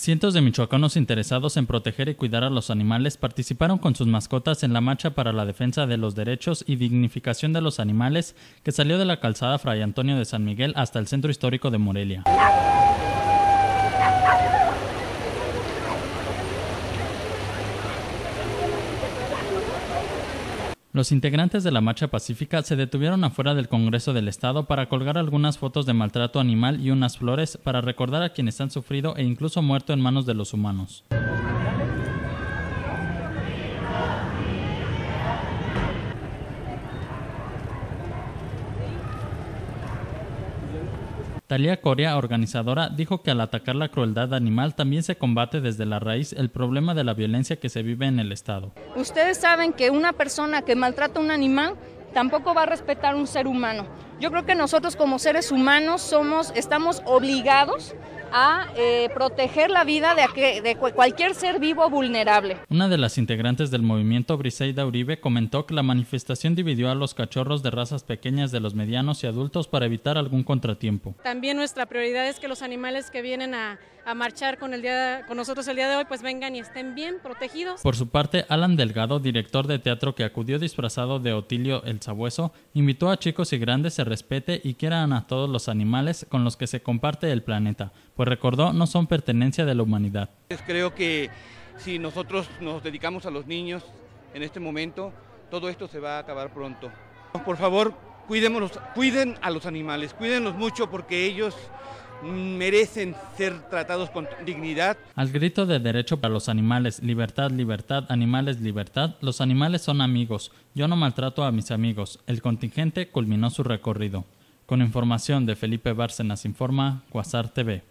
Cientos de michoacanos interesados en proteger y cuidar a los animales participaron con sus mascotas en la marcha para la defensa de los derechos y dignificación de los animales que salió de la calzada Fray Antonio de San Miguel hasta el centro histórico de Morelia. Los integrantes de la Marcha Pacífica se detuvieron afuera del Congreso del Estado para colgar algunas fotos de maltrato animal y unas flores para recordar a quienes han sufrido e incluso muerto en manos de los humanos. Talia Coria, organizadora, dijo que al atacar la crueldad animal también se combate desde la raíz el problema de la violencia que se vive en el Estado. Ustedes saben que una persona que maltrata a un animal tampoco va a respetar a un ser humano. Yo creo que nosotros como seres humanos somos, estamos obligados a eh, proteger la vida de, cualquier ser vivo vulnerable. Una de las integrantes del movimiento Briseida Uribe comentó que la manifestación dividió a los cachorros de razas pequeñas de los medianos y adultos para evitar algún contratiempo. También nuestra prioridad es que los animales que vienen a, marchar con, nosotros el día de hoy pues vengan y estén bien protegidos. Por su parte, Alan Delgado, director de teatro que acudió disfrazado de Otilio el Sabueso, invitó a chicos y grandes se respete y quieran a todos los animales con los que se comparte el planeta pues recordó no son pertenencia de la humanidad. Creo que si nosotros nos dedicamos a los niños en este momento, todo esto se va a acabar pronto. Por favor, cuiden a los animales, cuídenlos mucho porque ellos merecen ser tratados con dignidad. Al grito de derecho para los animales, libertad, libertad, animales, libertad, los animales son amigos. Yo no maltrato a mis amigos. El contingente culminó su recorrido. Con información de Felipe Bárcenas Informa, Guasar TV.